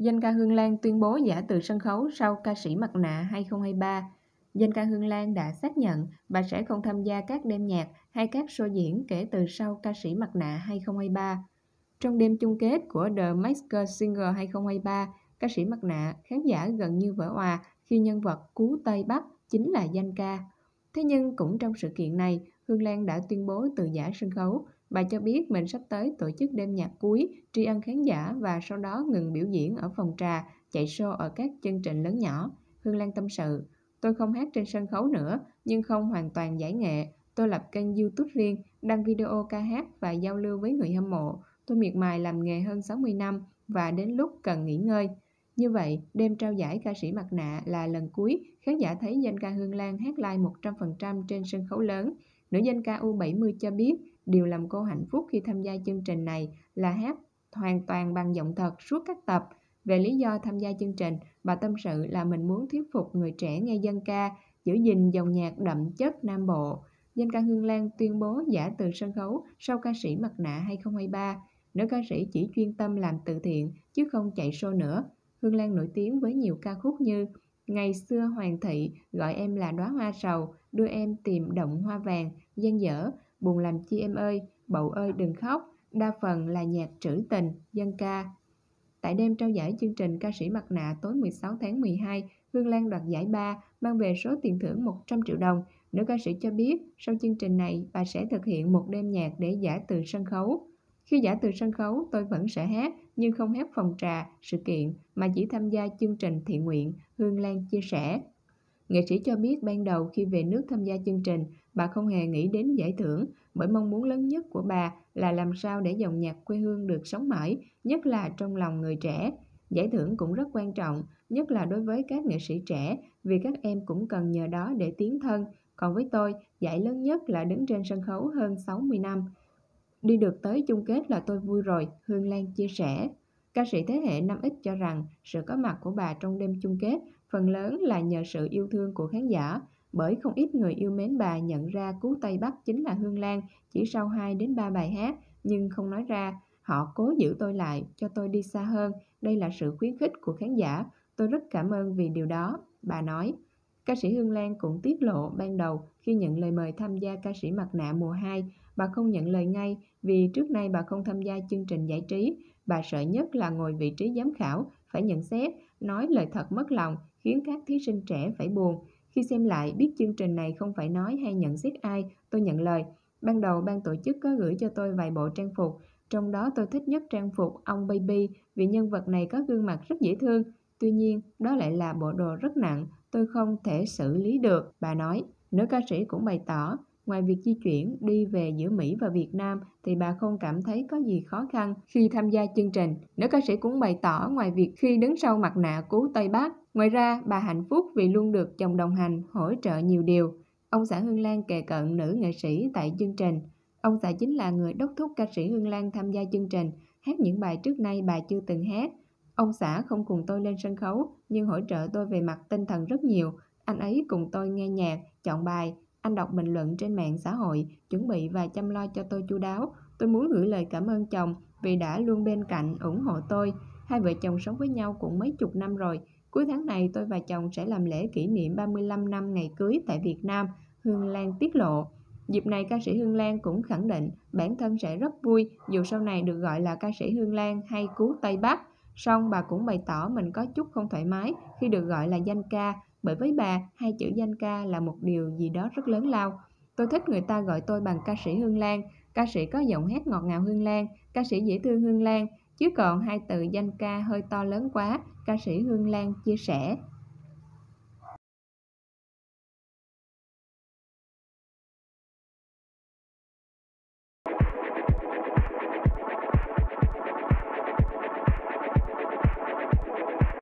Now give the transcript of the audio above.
Danh ca Hương Lan tuyên bố giả từ sân khấu sau ca sĩ mặt nạ 2023. Danh ca Hương Lan đã xác nhận bà sẽ không tham gia các đêm nhạc hay các show diễn kể từ sau ca sĩ mặt nạ 2023. Trong đêm chung kết của The Masked Singer 2023, ca sĩ mặt nạ khán giả gần như vỡ hòa khi nhân vật Cú Tây Bắc chính là danh ca. Thế nhưng cũng trong sự kiện này, Hương Lan đã tuyên bố từ giả sân khấu Bà cho biết mình sắp tới tổ chức đêm nhạc cuối, tri ân khán giả và sau đó ngừng biểu diễn ở phòng trà, chạy show ở các chương trình lớn nhỏ. Hương Lan tâm sự, tôi không hát trên sân khấu nữa, nhưng không hoàn toàn giải nghệ. Tôi lập kênh YouTube riêng, đăng video ca hát và giao lưu với người hâm mộ. Tôi miệt mài làm nghề hơn 60 năm và đến lúc cần nghỉ ngơi. Như vậy, đêm trao giải ca sĩ mặt nạ là lần cuối khán giả thấy danh ca Hương Lan hát live 100% trên sân khấu lớn. Nữ danh ca U70 cho biết Điều làm cô hạnh phúc khi tham gia chương trình này là hát hoàn toàn bằng giọng thật suốt các tập. Về lý do tham gia chương trình, bà tâm sự là mình muốn thuyết phục người trẻ nghe dân ca, giữ gìn dòng nhạc đậm chất Nam Bộ. Danh ca Hương Lan tuyên bố giả từ sân khấu sau ca sĩ mặt nạ 2023. Nữ ca sĩ chỉ chuyên tâm làm từ thiện chứ không chạy show nữa. Hương Lan nổi tiếng với nhiều ca khúc như Ngày xưa Hoàng thị, Gọi em là đóa hoa sầu, Đưa em tìm động hoa vàng, Gian dở, buồn làm chi em ơi, bầu ơi đừng khóc, đa phần là nhạc trữ tình, dân ca. Tại đêm trao giải chương trình ca sĩ mặt nạ tối 16 tháng 12, Hương Lan đoạt giải ba mang về số tiền thưởng 100 triệu đồng. Nữ ca sĩ cho biết, sau chương trình này, bà sẽ thực hiện một đêm nhạc để giả từ sân khấu. Khi giả từ sân khấu, tôi vẫn sẽ hát, nhưng không hát phòng trà, sự kiện, mà chỉ tham gia chương trình thiện nguyện, Hương Lan chia sẻ. Nghệ sĩ cho biết ban đầu khi về nước tham gia chương trình, bà không hề nghĩ đến giải thưởng, bởi mong muốn lớn nhất của bà là làm sao để dòng nhạc quê hương được sống mãi, nhất là trong lòng người trẻ. Giải thưởng cũng rất quan trọng, nhất là đối với các nghệ sĩ trẻ, vì các em cũng cần nhờ đó để tiến thân. Còn với tôi, giải lớn nhất là đứng trên sân khấu hơn 60 năm. Đi được tới chung kết là tôi vui rồi, Hương Lan chia sẻ. Ca sĩ thế hệ năm x cho rằng sự có mặt của bà trong đêm chung kết phần lớn là nhờ sự yêu thương của khán giả, bởi không ít người yêu mến bà nhận ra Cú Tây Bắc chính là Hương Lan chỉ sau 2 đến 3 bài hát, nhưng không nói ra, họ cố giữ tôi lại, cho tôi đi xa hơn, đây là sự khuyến khích của khán giả, tôi rất cảm ơn vì điều đó, bà nói. Ca sĩ Hương Lan cũng tiết lộ ban đầu khi nhận lời mời tham gia ca sĩ mặt nạ mùa 2, bà không nhận lời ngay vì trước nay bà không tham gia chương trình giải trí. Bà sợ nhất là ngồi vị trí giám khảo phải nhận xét, nói lời thật mất lòng khiến các thí sinh trẻ phải buồn. Khi xem lại, biết chương trình này không phải nói hay nhận xét ai, tôi nhận lời. Ban đầu ban tổ chức có gửi cho tôi vài bộ trang phục, trong đó tôi thích nhất trang phục ông Baby vì nhân vật này có gương mặt rất dễ thương. Tuy nhiên, đó lại là bộ đồ rất nặng, tôi không thể xử lý được, bà nói. Nữ ca sĩ cũng bày tỏ, Ngoài việc di chuyển đi về giữa Mỹ và Việt Nam thì bà không cảm thấy có gì khó khăn khi tham gia chương trình. Nữ ca sĩ cũng bày tỏ ngoài việc khi đứng sau mặt nạ cứu Tây Bắc, ngoài ra bà hạnh phúc vì luôn được chồng đồng hành hỗ trợ nhiều điều. Ông xã Hương Lan kề cận nữ nghệ sĩ tại chương trình. Ông xã chính là người đốc thúc ca sĩ Hương Lan tham gia chương trình, hát những bài trước nay bà chưa từng hát. Ông xã không cùng tôi lên sân khấu, nhưng hỗ trợ tôi về mặt tinh thần rất nhiều. Anh ấy cùng tôi nghe nhạc, chọn bài, anh đọc bình luận trên mạng xã hội, chuẩn bị và chăm lo cho tôi chu đáo. Tôi muốn gửi lời cảm ơn chồng vì đã luôn bên cạnh, ủng hộ tôi. Hai vợ chồng sống với nhau cũng mấy chục năm rồi. Cuối tháng này tôi và chồng sẽ làm lễ kỷ niệm 35 năm ngày cưới tại Việt Nam, Hương Lan tiết lộ. Dịp này ca sĩ Hương Lan cũng khẳng định bản thân sẽ rất vui dù sau này được gọi là ca sĩ Hương Lan hay Cú Tây Bắc. Song bà cũng bày tỏ mình có chút không thoải mái khi được gọi là danh ca bởi với bà hai chữ danh ca là một điều gì đó rất lớn lao tôi thích người ta gọi tôi bằng ca sĩ hương lan ca sĩ có giọng hát ngọt ngào hương lan ca sĩ dễ thương hương lan chứ còn hai từ danh ca hơi to lớn quá ca sĩ hương lan chia sẻ